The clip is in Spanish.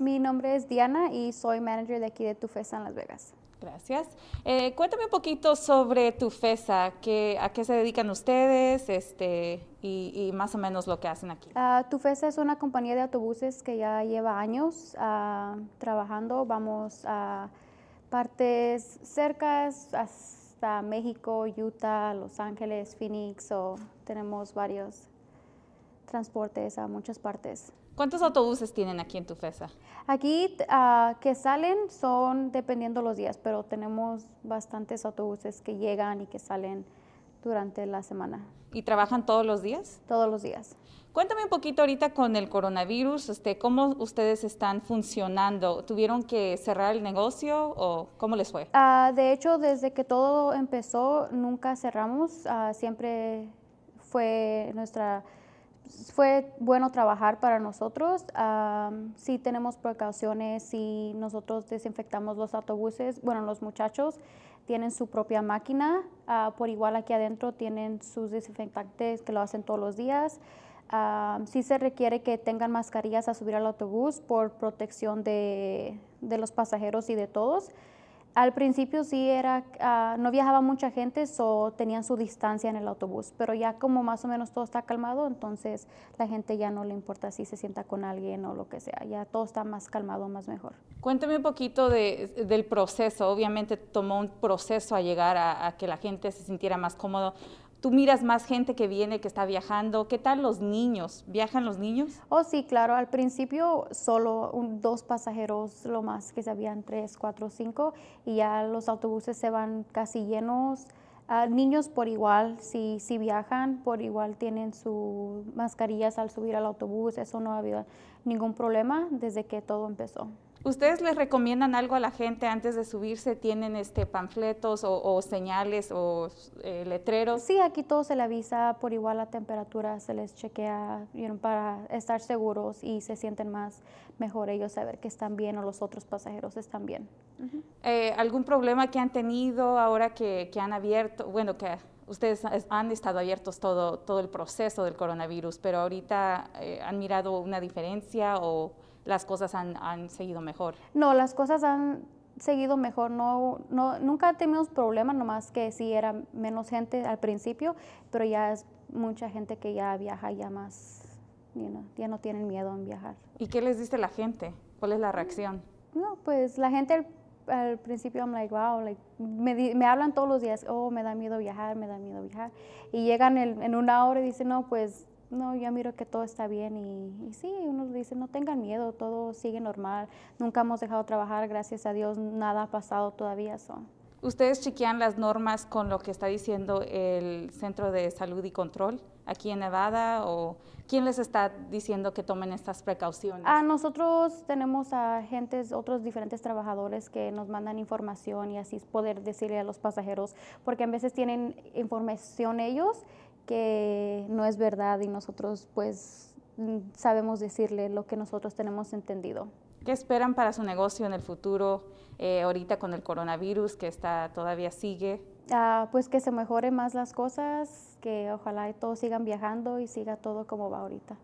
Mi nombre es Diana y soy manager de aquí de Tufesa en Las Vegas. Gracias. Eh, cuéntame un poquito sobre Tufesa, que, a qué se dedican ustedes este, y, más o menos lo que hacen aquí. Ah, Tufesa es una compañía de autobuses que ya lleva años ah, trabajando. Vamos a partes cercas, hasta México, Utah, Los Ángeles, Phoenix, o tenemos varios transportes a muchas partes. ¿Cuántos autobuses tienen aquí en tu FESA? Aquí ah, que salen son dependiendo los días, pero tenemos bastantes autobuses que llegan y que salen durante la semana. ¿Y trabajan todos los días? Todos los días. Cuéntame un poquito ahorita con el coronavirus, este, ¿cómo ustedes están funcionando? ¿Tuvieron que cerrar el negocio o cómo les fue? Ah, de hecho, desde que todo empezó, nunca cerramos, ah, siempre fue nuestra fue bueno trabajar para nosotros. Si sí tenemos precauciones, si nosotros desinfectamos los autobuses. Bueno, los muchachos tienen su propia máquina. Ah, por igual aquí adentro tienen sus desinfectantes que lo hacen todos los días. si sí se requiere que tengan mascarillas a subir al autobús por protección de los pasajeros y de todos. Al principio sí era, ah, no viajaba mucha gente, o tenían su distancia en el autobús, pero ya como más o menos todo está calmado, entonces la gente ya no le importa si se sienta con alguien o lo que sea, ya todo está más calmado, más mejor. Cuéntame un poquito de, del proceso, obviamente tomó un proceso a llegar a, a que la gente se sintiera más cómodo tú miras más gente que viene, que está viajando. ¿Qué tal los niños? ¿Viajan los niños? Oh, sí, claro. Al principio solo dos pasajeros, lo más que se habían tres, cuatro, cinco, y ya los autobuses se van casi llenos. Ah, niños por igual, si, si viajan, por igual tienen sus mascarillas al subir al autobús. Eso no ha habido ningún problema desde que todo empezó. ¿Ustedes les recomiendan algo a la gente antes de subirse? ¿Tienen este panfletos o, señales o eh, letreros? Sí, aquí todo se le avisa por igual la temperatura, se les chequea para estar seguros y se sienten más mejor ellos saber que están bien o los otros pasajeros están bien. Eh, ¿Algún problema que han tenido ahora que, han abierto? Bueno, que ustedes han estado abiertos todo, todo el proceso del coronavirus, pero ahorita eh, han mirado una diferencia o las cosas han, seguido mejor. No, las cosas han seguido mejor, no, no, nunca tenido problemas, nomás que sí era menos gente al principio, pero ya es mucha gente que ya viaja ya más, ya no tienen miedo en viajar. ¿Y qué les dice la gente? ¿Cuál es la reacción? Mm, no, pues la gente al, principio I'm like, wow, me, hablan todos los días, oh, me da miedo viajar, me da miedo viajar. Y llegan en una hora y dicen, no, pues no, yo miro que todo está bien y, sí, uno dice, no tengan miedo, todo sigue normal, nunca hemos dejado trabajar, gracias a Dios, nada ha pasado todavía. son ¿Ustedes chequean las normas con lo que está diciendo el Centro de Salud y Control aquí en Nevada o quién les está diciendo que tomen estas precauciones? A ah, nosotros tenemos a agentes, otros diferentes trabajadores que nos mandan información y así poder decirle a los pasajeros porque a veces tienen información ellos que no es verdad y nosotros pues mm, sabemos decirle lo que nosotros tenemos entendido. ¿Qué esperan para su negocio en el futuro, eh, ahorita con el coronavirus que está, todavía sigue? Ah, pues que se mejoren más las cosas, que ojalá todos sigan viajando y siga todo como va ahorita.